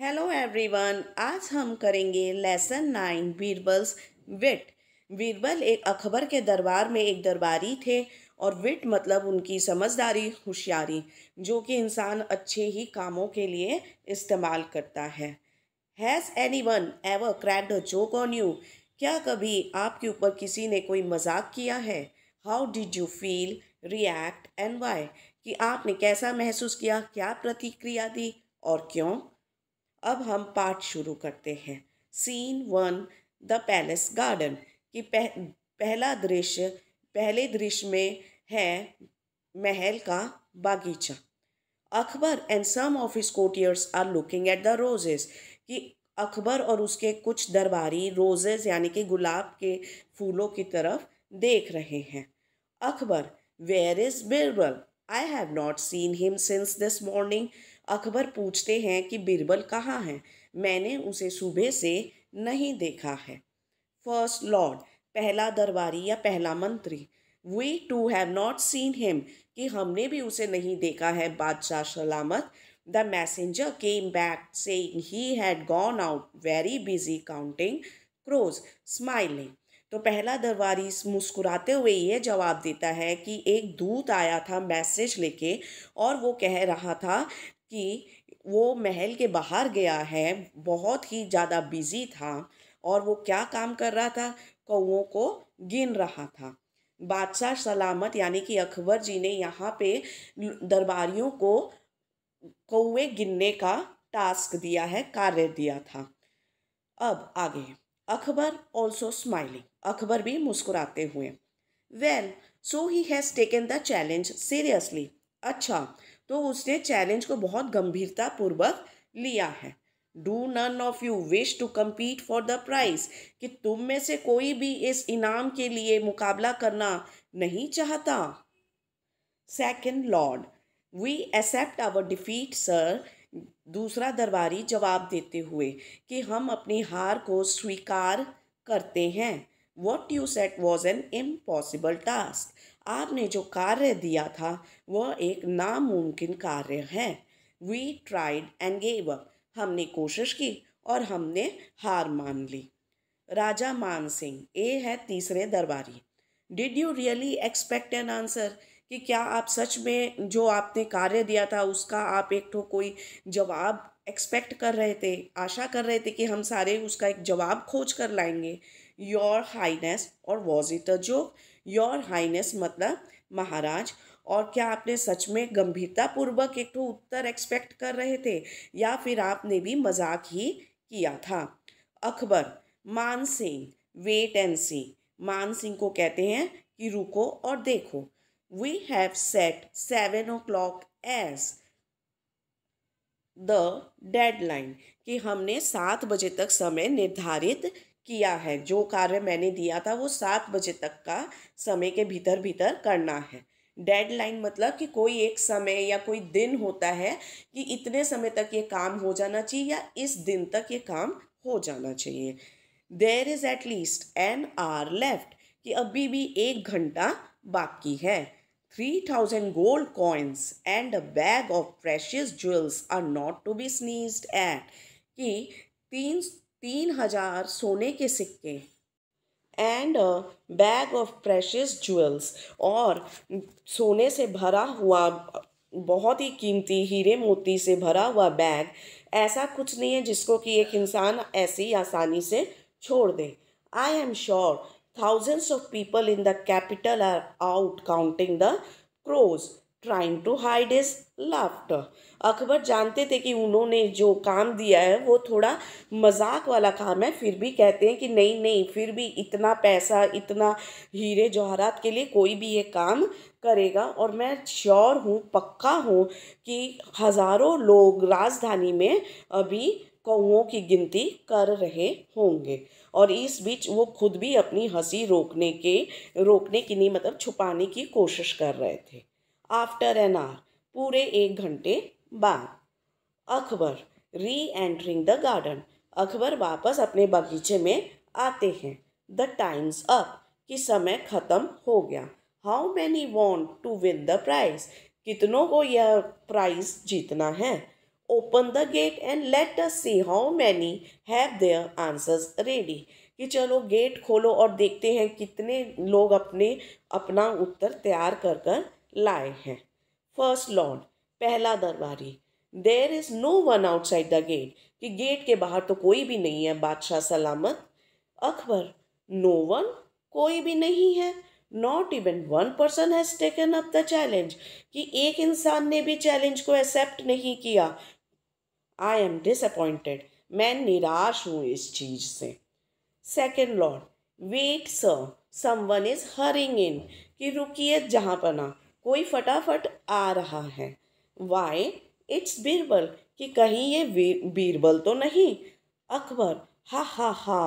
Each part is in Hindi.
हेलो एवरीवन आज हम करेंगे lesson nine Birbal's wit Birbal एक अकबर के दरबार में एक दरबारी थे और विट मतलब उनकी समझदारी होशियारी जो कि इंसान अच्छे ही कामों के लिए इस्तेमाल करता है has anyone ever cracked a joke on you क्या कभी आपके ऊपर किसी ने कोई मजाक किया है how did you feel react and why कि आपने कैसा महसूस किया क्या प्रतिक्रिया दी और क्यों अब हम पाठ शुरू करते हैं scene one the palace garden कि पह, पहला दृश्य पहले दृश्य में है महल का बागीचा Akbar and some of his courtiers are looking at the roses कि अकबर और उसके कुछ दरबारी रोजेज यानी कि गुलाब के फूलों की तरफ देख रहे हैं Akbar where is Birbal I have not seen him since this morning Akbar पूछते हैं कि बिरबल कहाँ है मैंने उसे सुबह से नहीं देखा है फर्स्ट लॉर्ड पहला दरबारी या पहला मंत्री we too have not seen him कि हमने भी उसे नहीं देखा है बादशाह सलामत द मैसेंजर केम बैक से he had gone out very busy counting crows smiling तो पहला दरबारी मुस्कुराते हुए ये जवाब देता है कि एक दूत आया था मैसेज लेके और वो कह रहा था कि वो महल के बाहर गया है बहुत ही ज़्यादा बिजी था और वो क्या काम कर रहा था कौओं को गिन रहा था बादशाह सलामत यानी कि अकबर जी ने यहाँ पे दरबारियों को कौए गिनने का टास्क दिया है कार्य दिया था अब आगे अकबर ऑल्सो स्माइलिंग अकबर भी मुस्कुराते हुए well so he has taken the challenge seriously अच्छा तो उसने चैलेंज को बहुत गंभीरतापूर्वक लिया है do none of you wish to compete for the prize कि तुम में से कोई भी इस इनाम के लिए मुकाबला करना नहीं चाहता second lord we accept our defeat sir दूसरा दरबारी जवाब देते हुए कि हम अपनी हार को स्वीकार करते हैं what you set was an impossible task आपने जो कार्य दिया था वह एक नामुमकिन कार्य है we tried and gave up हमने कोशिश की और हमने हार मान ली राजा मान सिंह ए है तीसरे दरबारी did you really expect an answer कि क्या आप सच में जो आपने कार्य दिया था उसका आप एक तो कोई जवाब एक्सपेक्ट कर रहे थे आशा कर रहे थे कि हम सारे उसका एक जवाब खोज कर लाएंगे योर हाइनेस और was it a joke your highness मतलब महाराज और क्या आपने सच में गंभीरतापूर्वक एक ठो उत्तर एक्सपेक्ट कर रहे थे या फिर आपने भी मजाक ही किया था अकबर मान सिंह वेट एंड सी मान सिंह को कहते हैं कि रुको और देखो we have set seven o'clock as the deadline कि हमने सात बजे तक समय निर्धारित किया है जो कार्य मैंने दिया था वो सात बजे तक का समय के भीतर भीतर करना है डेडलाइन मतलब कि कोई एक समय या कोई दिन होता है कि इतने समय तक ये काम हो जाना चाहिए या इस दिन तक ये काम हो जाना चाहिए there is at least an hour left कि अभी भी एक घंटा बाकी है three thousand gold coins and a bag of precious jewels are not to be sneezed at कि तीन तीन हजार सोने के सिक्के and a bag of precious jewels और सोने से भरा हुआ बहुत ही कीमती हीरे मोती से भरा हुआ बैग ऐसा कुछ नहीं है जिसको कि एक इंसान ऐसी आसानी से छोड़ दे I am sure thousands of people in the capital are out counting the crows trying to hide his laughter Akbar जानते थे कि उन्होंने जो काम दिया है वो थोड़ा मजाक वाला काम है फिर भी कहते हैं कि नहीं नहीं फिर भी इतना पैसा इतना हीरे जवाहरात के लिए कोई भी ये काम करेगा और मैं श्योर हूँ पक्का हूँ कि हज़ारों लोग राजधानी में अभी कौओं की गिनती कर रहे होंगे और इस बीच वो खुद भी अपनी हंसी रोकने के रोकने की नहीं मतलब छुपाने की कोशिश कर रहे थे आफ्टर एन आवर पूरे एक घंटे बाद अकबर री एंट्रिंग द गार्डन अकबर वापस अपने बगीचे में आते हैं द टाइम्स अप कि समय ख़त्म हो गया how many want to win the prize कितनों को यह प्राइज जीतना है open the gate and let us see how many have their answers ready कि चलो गेट खोलो और देखते हैं कितने लोग अपने अपना उत्तर तैयार कर कर लाए हैं फर्स्ट लॉर्ड पहला दरबारी there is no one outside the gate कि गेट के बाहर तो कोई भी नहीं है बादशाह सलामत अकबर नो वन कोई भी नहीं है not even one person has taken up the challenge कि एक इंसान ने भी चैलेंज को एक्सेप्ट नहीं किया आई एम डिसअपॉइंटेड मैं निराश हूँ इस चीज़ से second lord wait sir one is hurrying in कि रुकिए जहाँ पना कोई फटाफट आ रहा है वाई इट्स बीरबल कि कहीं ये बीरबल तो नहीं अकबर हा हा हा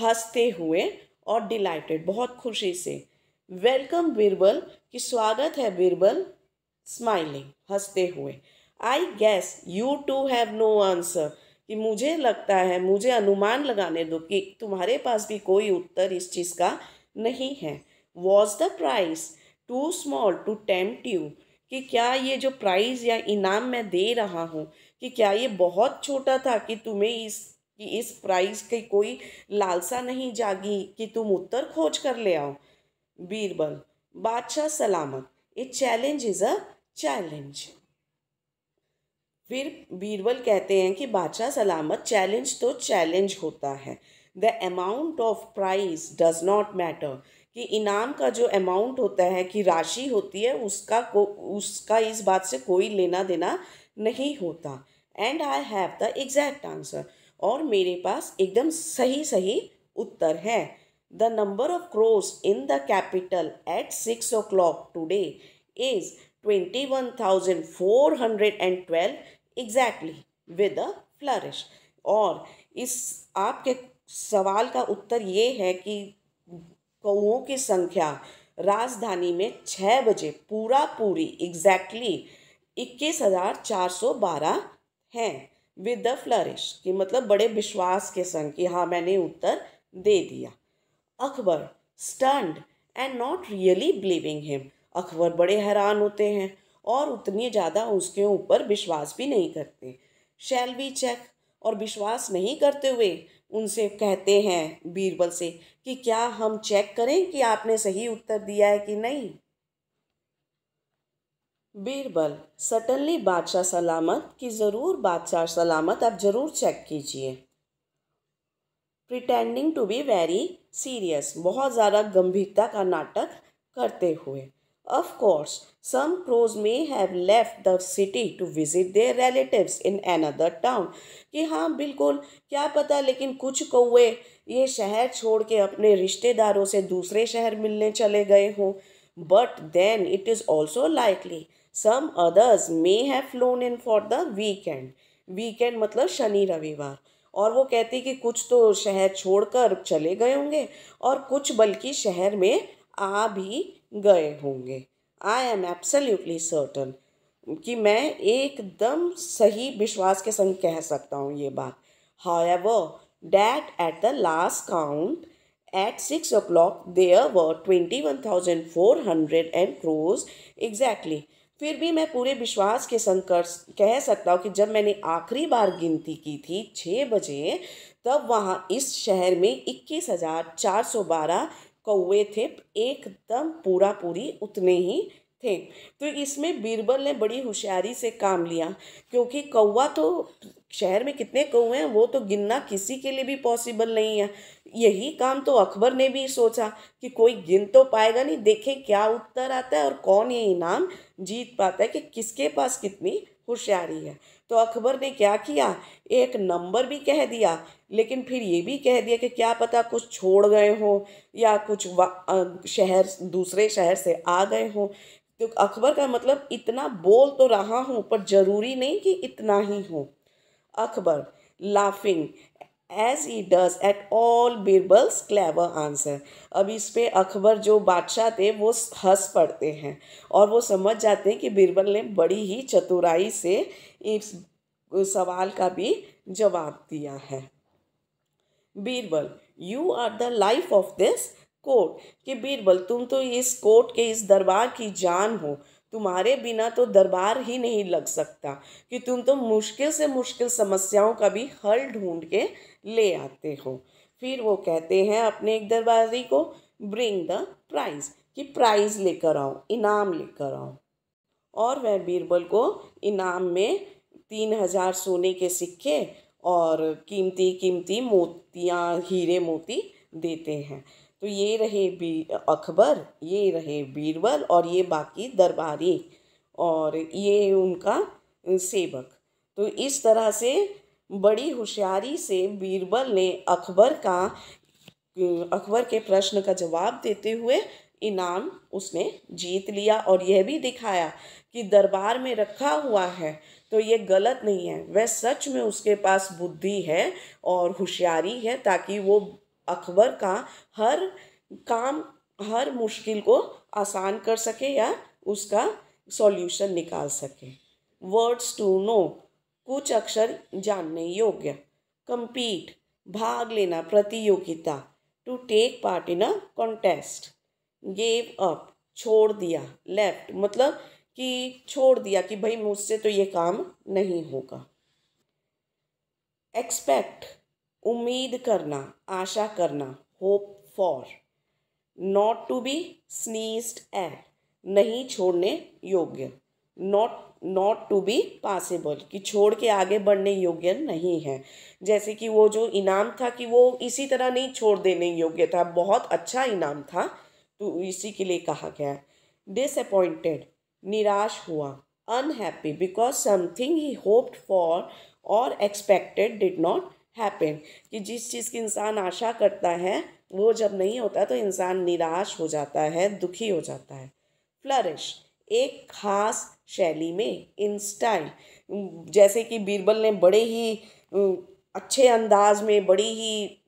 हंसते हुए और डिलाइटेड बहुत खुशी से वेलकम बीरबल कि स्वागत है बीरबल स्माइलिंग हंसते हुए I guess you too have no answer कि मुझे लगता है मुझे अनुमान लगाने दो कि तुम्हारे पास भी कोई उत्तर इस चीज़ का नहीं है was the price too small to tempt you कि क्या ये जो प्राइज़ या इनाम मैं दे रहा हूँ कि क्या ये बहुत छोटा था कि तुम्हें इस कि इस प्राइज़ की कोई लालसा नहीं जागी कि तुम उत्तर खोज कर ले आओ बीरबल बादशाह सलामत a challenge is a challenge फिर बीरबल कहते हैं कि बादशाह सलामत चैलेंज तो चैलेंज होता है the amount of prize does not matter कि इनाम का जो अमाउंट होता है कि राशि होती है उसका को उसका इस बात से कोई लेना देना नहीं होता and I have the exact answer और मेरे पास एकदम सही सही उत्तर है the number of crows in the capital at six o'clock today is twenty one thousand four hundred and twelve exactly with a flourish और इस आपके सवाल का उत्तर ये है कि कौओं की संख्या राजधानी में छः बजे पूरा पूरी एग्जैक्टली इक्कीस हज़ार चार सौ बारह हैं विद द फ्लरिश कि मतलब बड़े विश्वास के संग कि हाँ मैंने उत्तर दे दिया Akbar stunned and not really believing him Akbar बड़े हैरान होते हैं और उतनी ज़्यादा उसके ऊपर विश्वास भी नहीं करते शैल वी चेक और विश्वास नहीं करते हुए उनसे कहते हैं बीरबल से कि क्या हम चेक करें कि आपने सही उत्तर दिया है कि नहीं बीरबल सटनली बादशाह सलामत कि ज़रूर बादशाह सलामत आप ज़रूर चेक कीजिए pretending to be very serious बहुत ज़्यादा गंभीरता का नाटक करते हुए Of course, some crows may have left the city to visit their relatives in another town. कि हाँ बिल्कुल क्या पता लेकिन कुछ कौए ये शहर छोड़ के अपने रिश्तेदारों से दूसरे शहर मिलने चले गए हों but then it is also likely some others may have flown in for the weekend weekend मतलब शनि रविवार और वो कहती कि कुछ तो शहर छोड़कर चले गए होंगे और कुछ बल्कि शहर में आ भी गए होंगे आई एम एब्सोल्युटली सर्टन कि मैं एकदम सही विश्वास के संग कह सकता हूँ ये बात however that at the last count at six o'clock twenty one thousand four hundred and crows exactly फिर भी मैं पूरे विश्वास के संग कर कह सकता हूँ कि जब मैंने आखिरी बार गिनती की थी छः बजे तब वहाँ इस शहर में इक्कीस हज़ार चार सौ बारह कौए थे एकदम पूरा पूरी उतने ही थे तो इसमें बीरबल ने बड़ी होशियारी से काम लिया क्योंकि कौवा तो शहर में कितने कौए हैं वो तो गिनना किसी के लिए भी पॉसिबल नहीं है यही काम तो अकबर ने भी सोचा कि कोई गिन तो पाएगा नहीं देखे क्या उत्तर आता है और कौन ये इनाम जीत पाता है कि किसके पास कितनी होशियारी है तो अकबर ने क्या किया एक नंबर भी कह दिया लेकिन फिर ये भी कह दिया कि क्या पता कुछ छोड़ गए हो या कुछ शहर दूसरे शहर से आ गए हो तो अकबर का मतलब इतना बोल तो रहा हूँ पर ज़रूरी नहीं कि इतना ही हूँ Akbar laughing as he does at all Birbal's clever answer अब इस पे अकबर जो बादशाह थे वो हंस पड़ते हैं और वो समझ जाते हैं कि बीरबल ने बड़ी ही चतुराई से इस सवाल का भी जवाब दिया है Birbal you are the life of this court कि बीरबल तुम तो इस कोर्ट के इस दरबार की जान हो तुम्हारे बिना तो दरबार ही नहीं लग सकता कि तुम तो मुश्किल से मुश्किल समस्याओं का भी हल ढूंढ के ले आते हो फिर वो कहते हैं अपने एक दरबारी को ब्रिंग द प्राइज़ कि प्राइज़ लेकर आओ इनाम लेकर आओ और वह बीरबल को इनाम में तीन हजार सोने के सिक्के और कीमती कीमती मोतियाँ हीरे मोती देते हैं तो ये रहे अकबर ये रहे बीरबल और ये बाकी दरबारी और ये उनका सेवक तो इस तरह से बड़ी होशियारी से बीरबल ने अकबर का अकबर के प्रश्न का जवाब देते हुए इनाम उसने जीत लिया और यह भी दिखाया कि दरबार में रखा हुआ है तो ये गलत नहीं है वह सच में उसके पास बुद्धि है और होशियारी है ताकि वो अकबर का हर काम हर मुश्किल को आसान कर सके या उसका सॉल्यूशन निकाल सके वर्ड्स टू नो कुछ अक्षर जानने योग्य कंपीट भाग लेना प्रतियोगिता to take part in a contest gave up छोड़ दिया लेफ्ट मतलब कि छोड़ दिया कि भाई मुझसे तो ये काम नहीं होगा एक्सपेक्ट उम्मीद करना आशा करना hope for not to be sneezed at नहीं छोड़ने योग्य not not to be possible कि छोड़ के आगे बढ़ने योग्य नहीं है जैसे कि वो जो इनाम था कि वो इसी तरह नहीं छोड़ देने योग्य था बहुत अच्छा इनाम था तो इसी के लिए कहा गया है डिसअपॉइंटेड निराश हुआ unhappy because something he hoped for और एक्सपेक्टेड डिड नॉट हैपेंड कि जिस चीज़ की इंसान आशा करता है वो जब नहीं होता तो इंसान निराश हो जाता है दुखी हो जाता है फ्लरिश एक खास शैली में इन स्टाइल जैसे कि बीरबल ने बड़े ही अच्छे अंदाज में बड़ी ही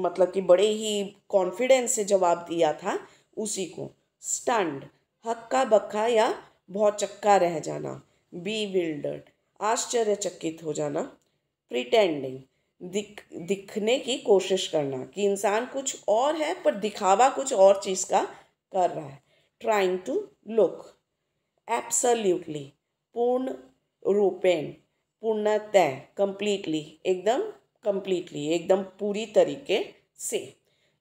मतलब कि बड़े ही कॉन्फिडेंस से जवाब दिया था उसी को स्टंड हक्का बक्का या भौचक्का रह जाना बी विल्डर्ड आश्चर्यचकित हो जाना प्रिटेंडिंग दिख दिखने की कोशिश करना कि इंसान कुछ और है पर दिखावा कुछ और चीज़ का कर रहा है ट्राइंग टू लुक एब्सल्यूटली पूर्ण रूपेण पूर्णतः कंप्लीटली एकदम कंप्लीटली एकदम पूरी तरीके से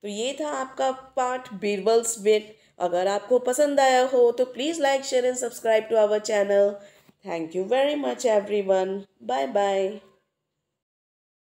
तो ये था आपका पार्ट बीरबल्स बिट अगर आपको पसंद आया हो तो please like share and subscribe to our channel thank you very much everyone bye bye